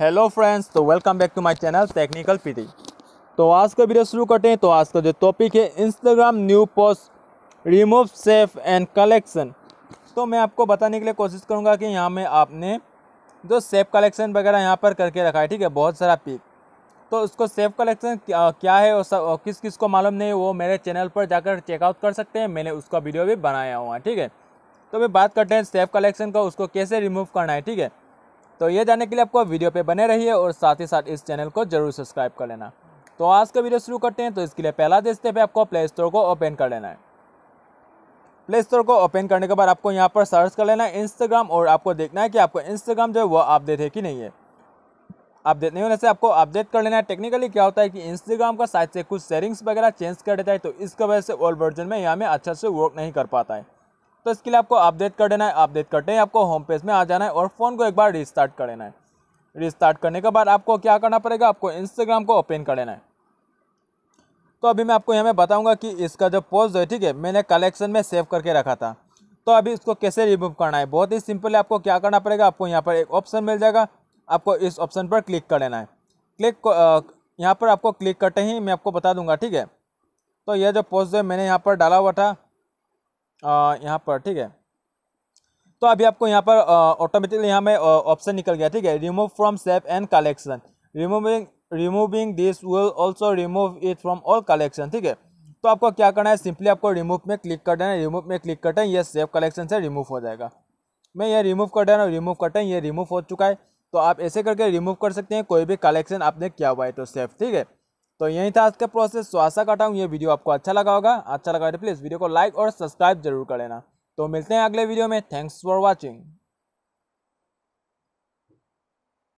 hello friends तो welcome back to my channel technical PT तो आज का वीडियो शुरू करते हैं तो आज का जो टॉपिक है Instagram new post remove save and collection तो मैं आपको बताने के लिए कोशिश करूंगा कि यहाँ में आपने जो सेफ कलेक्शन वगैरह यहाँ पर करके रखा है ठीक है बहुत सारा पिक तो उसको सेफ कलेक्शन क्या है और, सब, किस किस को मालूम नहीं वो मेरे चैनल पर जाकर चेकआउट कर सकते हैं मैंने उसका वीडियो भी बनाया हुआ है ठीक है तो अभी बात करते हैं सेफ कलेक्शन का उसको कैसे रिमूव करना है ठीक है तो ये जानने के लिए आपको वीडियो पे बने रहिए और साथ ही साथ इस चैनल को जरूर सब्सक्राइब कर लेना तो आज का वीडियो शुरू करते हैं तो इसके लिए पहला स्टेप है आपको प्ले स्टोर को ओपन कर लेना है प्ले स्टोर को ओपन करने के बाद आपको यहाँ पर सर्च कर लेना है इंस्टाग्राम और आपको देखना है कि आपको इंस्टाग्राम जो है वो अपडेट है कि नहीं है अपडेट नहीं होने से आपको अपडेट कर लेना है टेक्निकली क्या होता है कि इंस्टाग्राम का साइड से कुछ सेटिंग्स वगैरह चेंज कर देता है तो इसकी वजह से ओल्ड वर्जन में यहाँ में अच्छा से वर्क नहीं कर पाता है तो इसके लिए आपको अपडेट कर देना है अपडेट करते ही आपको होम पेज में आ जाना है और फ़ोन को एक बार रिस्टार्ट कर देना है रिस्टार्ट करने के बाद आपको क्या करना पड़ेगा आपको इंस्टाग्राम को ओपन कर लेना है तो अभी मैं आपको यहाँ पर बताऊँगा कि इसका जो पोस्ट है ठीक है मैंने कलेक्शन में सेव करके रखा था तो अभी इसको कैसे रिमूव करना है बहुत ही सिंपल है आपको क्या करना पड़ेगा आपको यहाँ पर एक ऑप्शन मिल जाएगा आपको इस ऑप्शन पर क्लिक कर लेना है क्लिक यहाँ पर आपको क्लिक करते ही मैं आपको बता दूंगा ठीक है तो यह जो पोस्ट जो मैंने यहाँ पर डाला हुआ था यहाँ पर ठीक है तो अभी आपको यहाँ पर ऑटोमेटिकली यहाँ में ऑप्शन निकल गया ठीक है remove from save and collection removing removing this will also remove it from all collection ठीक है तो आपको क्या करना है सिंपली आपको रिमूव में क्लिक कर देना है रिमूव में क्लिक करते हैं ये सेव कलेक्शन से रिमूव हो जाएगा मैं ये रिमूव कर दे रिमूव करते हैं ये रिमूव हो चुका है तो आप ऐसे करके रिमूव कर सकते हैं कोई भी कलेक्शन आपने किया हुआ है तो सेफ ठीक है तो यही था आज का प्रोसेस तो आशा करता हूँ ये वीडियो आपको अच्छा लगा होगा अच्छा लगा तो प्लीज़ वीडियो को लाइक और सब्सक्राइब जरूर कर लेना तो मिलते हैं अगले वीडियो में थैंक्स फॉर वॉचिंग